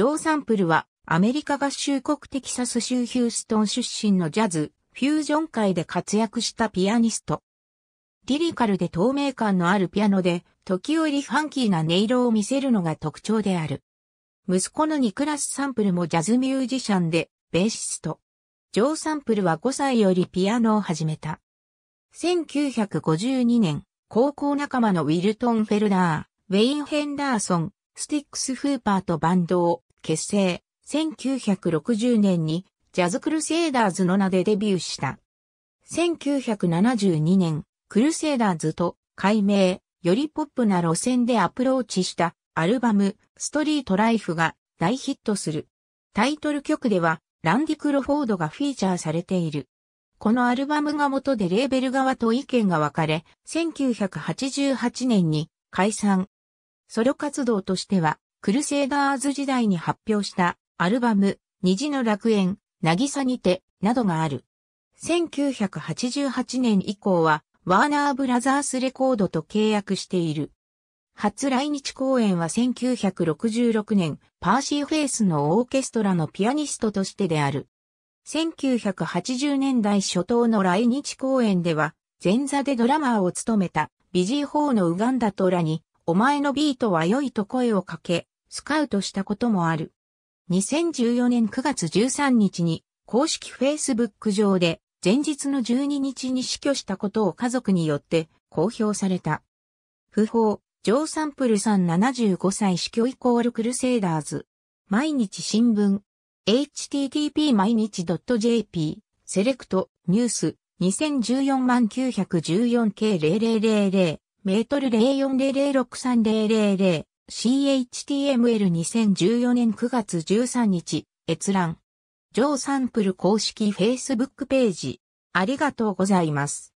ジョー・サンプルは、アメリカ合衆国テキサス州ヒューストン出身のジャズ、フュージョン界で活躍したピアニスト。リリカルで透明感のあるピアノで、時折ファンキーな音色を見せるのが特徴である。息子のニクラス・サンプルもジャズミュージシャンで、ベーシスト。ジョー・サンプルは5歳よりピアノを始めた。1952年、高校仲間のウィルトン・フェルダー、ウェイン・ヘンダーソン、スティックス・フーパーとバンドを結成、1960年にジャズクルセイダーズの名でデビューした。1972年、クルセイダーズと改名、よりポップな路線でアプローチしたアルバム、ストリートライフが大ヒットする。タイトル曲では、ランディ・クロフォードがフィーチャーされている。このアルバムが元でレーベル側と意見が分かれ、1988年に解散。ソロ活動としては、クルセイダーズ時代に発表したアルバム、虹の楽園、渚にて、などがある。1988年以降は、ワーナーブラザースレコードと契約している。初来日公演は1966年、パーシーフェイスのオーケストラのピアニストとしてである。1980年代初頭の来日公演では、前座でドラマーを務めたビジー・ホーのウガンダトラに、お前のビートは良いと声をかけ、スカウトしたこともある。2014年9月13日に公式 Facebook 上で前日の12日に死去したことを家族によって公表された。不法、ジョー・サンプルさん75歳死去イコールクルセイダーズ。毎日新聞。http 毎日 .jp セレクトニュース2014万 914K0000 メートル0400630000 CHTML2014 年9月13日、閲覧。上サンプル公式 Facebook ページ。ありがとうございます。